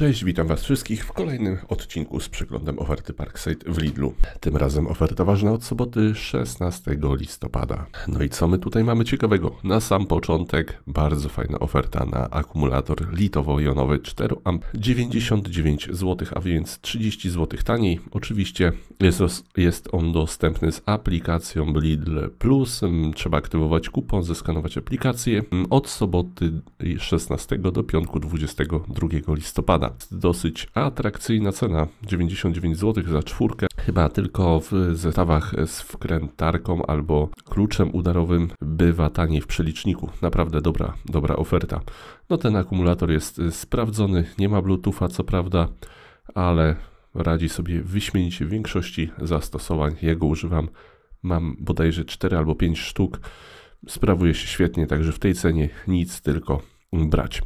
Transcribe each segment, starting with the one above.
Cześć, witam Was wszystkich w kolejnym odcinku z przeglądem oferty Parkside w Lidlu. Tym razem oferta ważna od soboty 16 listopada. No i co my tutaj mamy ciekawego? Na sam początek bardzo fajna oferta na akumulator litowo-jonowy 4A 99 zł, a więc 30 zł taniej. Oczywiście jest, jest on dostępny z aplikacją Lidl Plus. Mm, trzeba aktywować kupon, zeskanować aplikację mm, od soboty 16 do piątku 22 listopada aparat. Dosyć atrakcyjna cena, 99 zł za czwórkę. Chyba tylko w zestawach z wkrętarką albo kluczem udarowym bywa taniej w przeliczniku. Naprawdę dobra, dobra oferta. No ten akumulator jest sprawdzony, nie ma Bluetootha co prawda, ale radzi sobie wyśmienicie w większości zastosowań. Ja go używam, mam bodajże 4 albo 5 sztuk. Sprawuje się świetnie, także w tej cenie nic, tylko brać.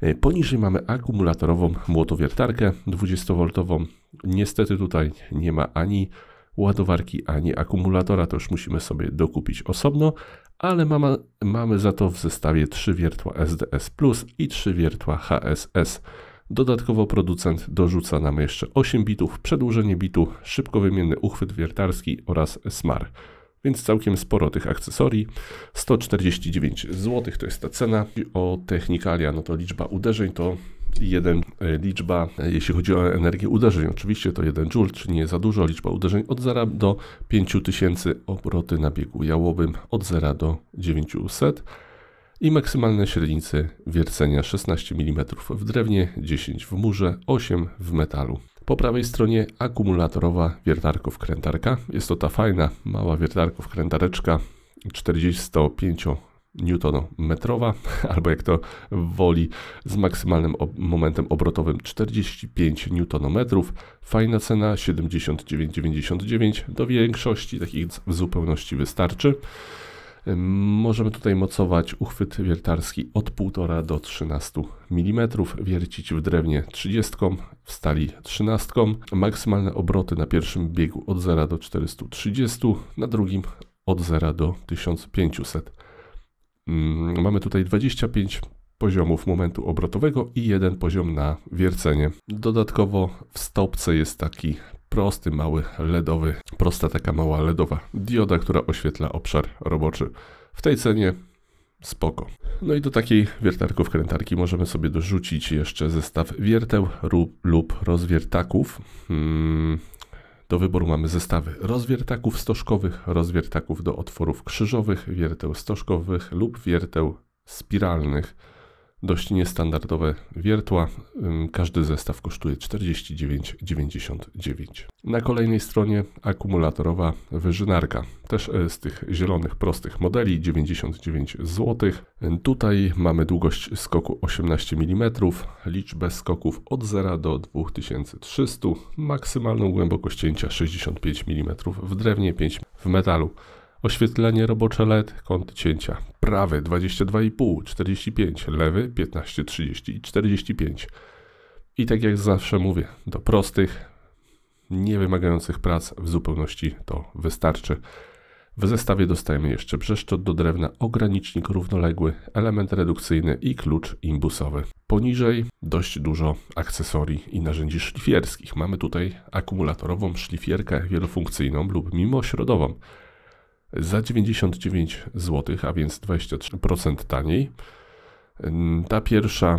E, poniżej mamy akumulatorową młotowiertarkę 20V. Niestety tutaj nie ma ani ładowarki, ani akumulatora, to już musimy sobie dokupić osobno, ale mamy, mamy za to w zestawie 3 wiertła SDS Plus i 3 wiertła HSS. Dodatkowo producent dorzuca nam jeszcze 8 bitów, przedłużenie bitu, szybkowymienny uchwyt wiertarski oraz SMAR. Więc całkiem sporo tych akcesorii. 149 zł to jest ta cena. o technikalia, no to liczba uderzeń to jeden e, liczba, e, jeśli chodzi o energię uderzeń, oczywiście to 1 joule, czyli nie za dużo, liczba uderzeń od 0 do 5000 obroty na biegu jałowym od 0 do 900 i maksymalne średnice wiercenia 16 mm w drewnie, 10 w murze, 8 w metalu. Po prawej stronie akumulatorowa wiertarko-wkrętarka. Jest to ta fajna, mała wiertarko-wkrętareczka 45 newtonometrowa, albo jak to woli, z maksymalnym ob momentem obrotowym 45 newtonometrów. Fajna cena 79,99 do większości takich w zupełności wystarczy. Możemy tutaj mocować uchwyt wiertarski od 1,5 do 13 mm, wiercić w drewnie 30, w stali 13. Maksymalne obroty na pierwszym biegu od 0 do 430, na drugim od 0 do 1500. Mm, mamy tutaj 25 poziomów momentu obrotowego i jeden poziom na wiercenie. Dodatkowo w stopce jest taki prosty, mały, LEDowy, prosta taka mała LEDowa dioda, która oświetla obszar roboczy. W tej cenie spoko. No i do takiej wiertarko-wkrętarki możemy sobie dorzucić jeszcze zestaw wierteł lub rozwiertaków. Hmm. Do wyboru mamy zestawy rozwiertaków stożkowych, rozwiertaków do otworów krzyżowych, wierteł stożkowych lub wierteł spiralnych. Dość niestandardowe wiertła. Każdy zestaw kosztuje 49,99. Na kolejnej stronie akumulatorowa wyżynarka. Też e, z tych zielonych, prostych modeli 99 zł. Tutaj mamy długość skoku 18 mm, liczbę skoków od 0 do 2300, maksymalną głębokość cięcia 65 mm w drewnie, 5 w metalu. Oświetlenie robocze LED, kąt cięcia. Prawy 22,5, 45, lewy 15, 30 i 45. I tak jak zawsze mówię, do prostych, niewymagających prac w zupełności to wystarczy. W zestawie dostajemy jeszcze brzeszczot do drewna, ogranicznik równoległy, element redukcyjny i klucz imbusowy. Poniżej dość dużo akcesorii i narzędzi szlifierskich. Mamy tutaj akumulatorową szlifierkę wielofunkcyjną lub mimośrodową za 99 zł, a więc 23% taniej. Ta pierwsza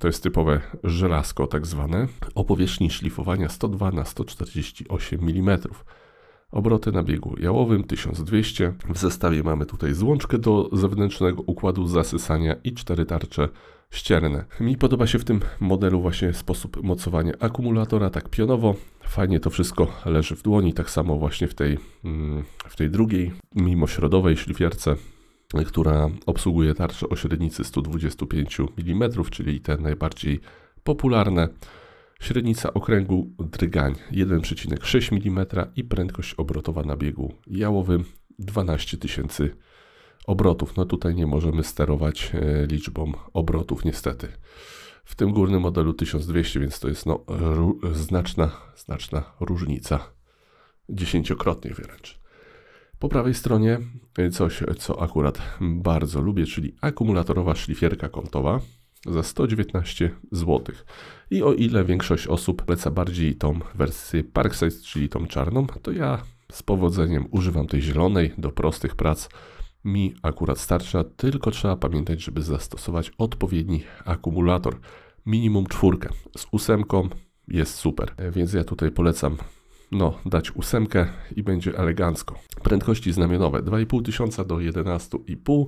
to jest typowe żelazko tak zwane o powierzchni szlifowania 102 na 148 mm. Obroty na biegu jałowym 1200. W zestawie mamy tutaj złączkę do zewnętrznego układu zasysania i cztery tarcze ścierne. Mi podoba się w tym modelu właśnie sposób mocowania akumulatora tak pionowo. Fajnie to wszystko leży w dłoni, tak samo właśnie w tej, mm, w tej drugiej mimośrodowej szlifierce która obsługuje tarcze o średnicy 125 mm, czyli te najbardziej popularne. Średnica okręgu drgań 1,6 mm i prędkość obrotowa na biegu jałowym 12 tysięcy obrotów. No tutaj nie możemy sterować e, liczbą obrotów niestety. W tym górnym modelu 1200, więc to jest no, znaczna, znaczna różnica. Dziesięciokrotnie wręcz. Po prawej stronie e, coś, e, co akurat bardzo lubię, czyli akumulatorowa szlifierka kątowa za 119 zł. I o ile większość osób leca bardziej tą wersję Parkside, czyli tą czarną, to ja z powodzeniem używam tej zielonej do prostych prac mi akurat starcza, tylko trzeba pamiętać, żeby zastosować odpowiedni akumulator. Minimum czwórkę. Z ósemką jest super, e, więc ja tutaj polecam no, dać ósemkę i będzie elegancko. Prędkości znamionowe 2500 do 11,5,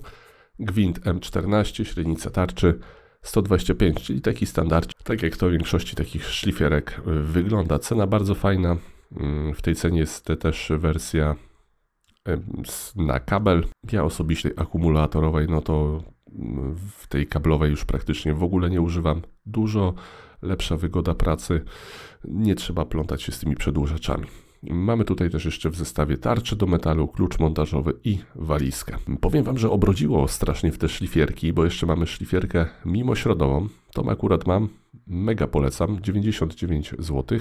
gwint M14, średnica tarczy 125, czyli taki standard, tak jak to w większości takich szlifierek e, wygląda. Cena bardzo fajna, mm, w tej cenie jest też wersja na kabel. Ja osobiście akumulatorowej, no to mm, w tej kablowej już praktycznie w ogóle nie używam. Dużo lepsza wygoda pracy. Nie trzeba plątać się z tymi przedłużaczami. Mamy tutaj też jeszcze w zestawie tarczę do metalu, klucz montażowy i walizkę. Powiem Wam, że obrodziło strasznie w te szlifierki, bo jeszcze mamy szlifierkę mimośrodową. Tą akurat mam, mega polecam, 99 zł.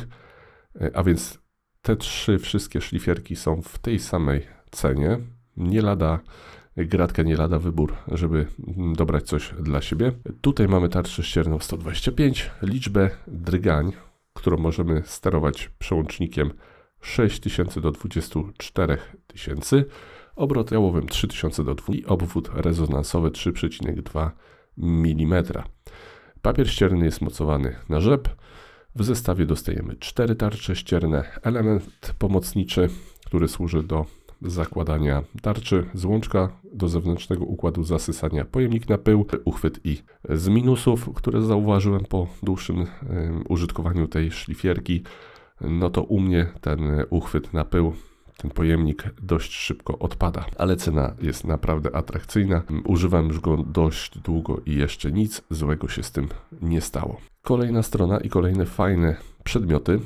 E, a więc te trzy wszystkie szlifierki są w tej samej cenie. Nie lada gradka nie lada wybór, żeby dobrać coś dla siebie. Tutaj mamy tarczę ścierną 125, liczbę drgań, którą możemy sterować przełącznikiem 6000 do 24000, obrot jałowym 3000 do 2 i obwód rezonansowy 3,2 mm. Papier ścierny jest mocowany na rzep. W zestawie dostajemy cztery tarcze ścierne, element pomocniczy, który służy do zakładania tarczy, złączka do zewnętrznego układu zasysania, pojemnik na pył, uchwyt i z minusów, które zauważyłem po dłuższym użytkowaniu tej szlifierki, no to u mnie ten uchwyt na pył ten pojemnik dość szybko odpada, ale cena jest naprawdę atrakcyjna. Używam już go dość długo i jeszcze nic złego się z tym nie stało. Kolejna strona i kolejne fajne przedmioty.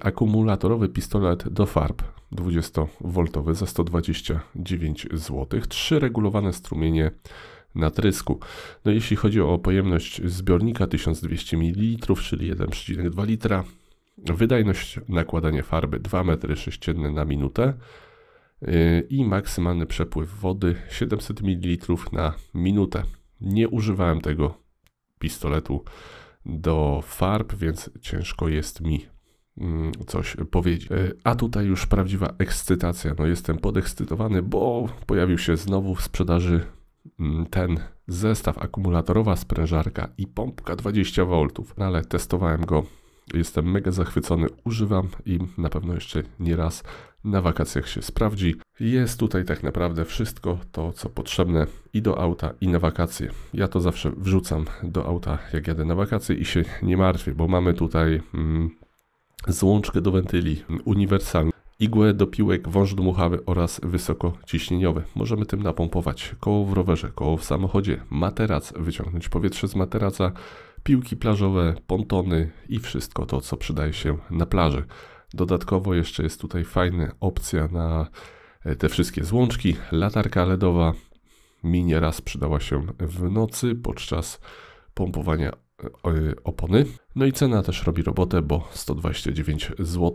Akumulatorowy pistolet do farb 20V za 129 zł. Trzy regulowane strumienie natrysku. No jeśli chodzi o pojemność zbiornika 1200 ml, czyli 1,2 litra, wydajność nakładania farby 2 m3 na minutę yy, i maksymalny przepływ wody 700 ml na minutę. Nie używałem tego pistoletu do farb, więc ciężko jest mi Mm, coś powiedzieć. E, a tutaj już prawdziwa ekscytacja. No jestem podekscytowany, bo pojawił się znowu w sprzedaży mm, ten zestaw akumulatorowa sprężarka i pompka 20V, no, ale testowałem go. Jestem mega zachwycony, używam i na pewno jeszcze nie raz na wakacjach się sprawdzi. Jest tutaj tak naprawdę wszystko to, co potrzebne i do auta, i na wakacje. Ja to zawsze wrzucam do auta, jak jadę na wakacje i się nie martwię, bo mamy tutaj mm, złączkę do wentyli uniwersalny, igłę do piłek, wąż dmuchawy oraz wysokociśnieniowy. Możemy tym napompować koło w rowerze, koło w samochodzie, materac, wyciągnąć powietrze z materaca, piłki plażowe, pontony i wszystko to, co przydaje się na plaży. Dodatkowo jeszcze jest tutaj fajna opcja na e, te wszystkie złączki, latarka LEDowa. Mi nieraz przydała się w nocy podczas pompowania e, opony. No i cena też robi robotę, bo 129 zł.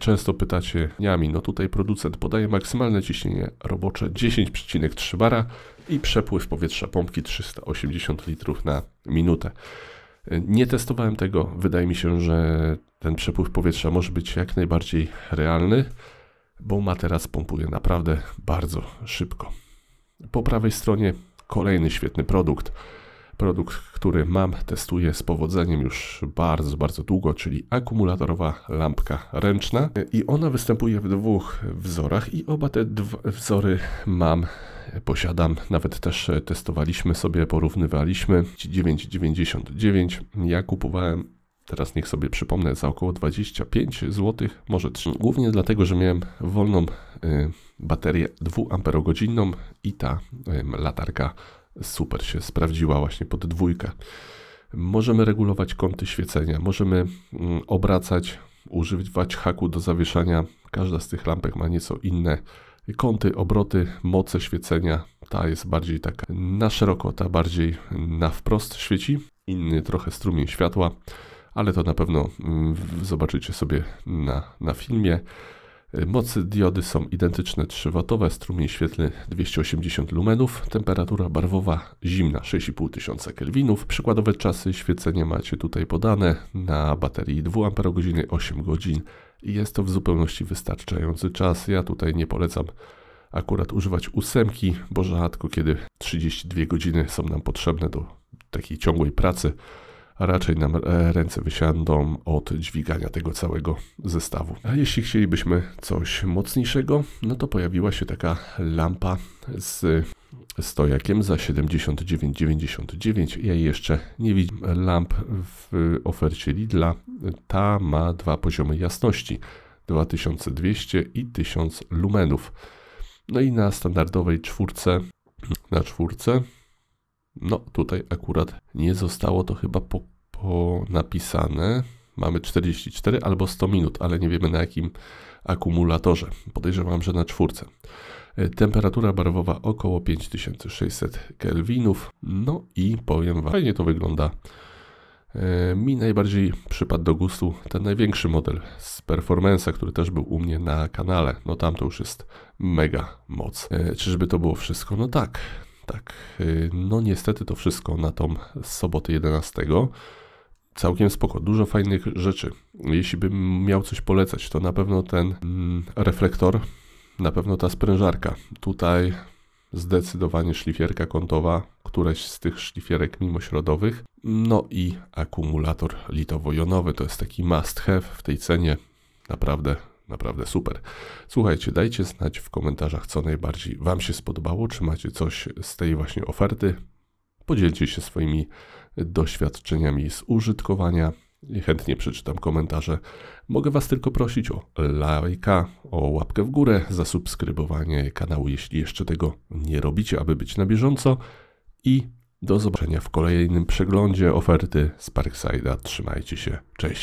Często pytacie niami. no tutaj producent podaje maksymalne ciśnienie robocze 10,3 bara i przepływ powietrza pompki 380 litrów na minutę. Y, nie testowałem tego. Wydaje mi się, że ten przepływ powietrza może być jak najbardziej realny, bo teraz pompuje naprawdę bardzo szybko. Po prawej stronie kolejny świetny produkt. Produkt, który mam, testuję z powodzeniem już bardzo, bardzo długo, czyli akumulatorowa lampka ręczna. I ona występuje w dwóch wzorach i oba te wzory mam, posiadam. Nawet też testowaliśmy sobie, porównywaliśmy. 9,99 ja kupowałem Teraz niech sobie przypomnę, za około 25 zł, może 3. Głównie dlatego, że miałem wolną y, baterię 2Ah i ta y, latarka super się sprawdziła właśnie pod dwójkę. Możemy regulować kąty świecenia, możemy mm, obracać, używać haku do zawieszania. Każda z tych lampek ma nieco inne kąty, obroty, moce świecenia. Ta jest bardziej taka na szeroko, ta bardziej na wprost świeci. Inny trochę strumień światła, ale to na pewno mm, zobaczycie sobie na, na filmie. Y, mocy diody są identyczne 3W, strumień świetlny 280 lumenów, temperatura barwowa zimna 6500 kelwinów. Przykładowe czasy świecenia macie tutaj podane na baterii 2 Ah 8 godzin i jest to w zupełności wystarczający czas. Ja tutaj nie polecam akurat używać ósemki, bo rzadko kiedy 32 godziny są nam potrzebne do takiej ciągłej pracy raczej nam e, ręce wysiądą od dźwigania tego całego zestawu. A jeśli chcielibyśmy coś mocniejszego, no to pojawiła się taka lampa z stojakiem za 79,99. Ja jeszcze nie widzę lamp w ofercie Lidla. Ta ma dwa poziomy jasności, 2200 i 1000 lumenów. No i na standardowej czwórce, na czwórce no tutaj akurat nie zostało to chyba po, po napisane. Mamy 44 albo 100 minut, ale nie wiemy na jakim akumulatorze. Podejrzewam, że na czwórce. E, temperatura barwowa około 5600 kelwinów. No i powiem Wam, fajnie to wygląda. E, mi najbardziej przypadł do gustu ten największy model z Performance'a, który też był u mnie na kanale. No tam to już jest mega moc. E, czyżby to było wszystko? No tak, tak, y, no niestety to wszystko na tą sobotę 11. Całkiem spoko, dużo fajnych rzeczy. Jeśli bym miał coś polecać, to na pewno ten mm, reflektor, na pewno ta sprężarka. Tutaj zdecydowanie szlifierka kątowa, któreś z tych szlifierek mimośrodowych. No i akumulator litowo-jonowy, to jest taki must have w tej cenie. Naprawdę naprawdę super. Słuchajcie, dajcie znać w komentarzach, co najbardziej Wam się spodobało, czy macie coś z tej właśnie oferty. Podzielcie się swoimi doświadczeniami z użytkowania. Chętnie przeczytam komentarze. Mogę Was tylko prosić o lajka, o łapkę w górę, zasubskrybowanie kanału, jeśli jeszcze tego nie robicie, aby być na bieżąco. I do zobaczenia w kolejnym przeglądzie oferty z Parkside'a. Trzymajcie się, cześć.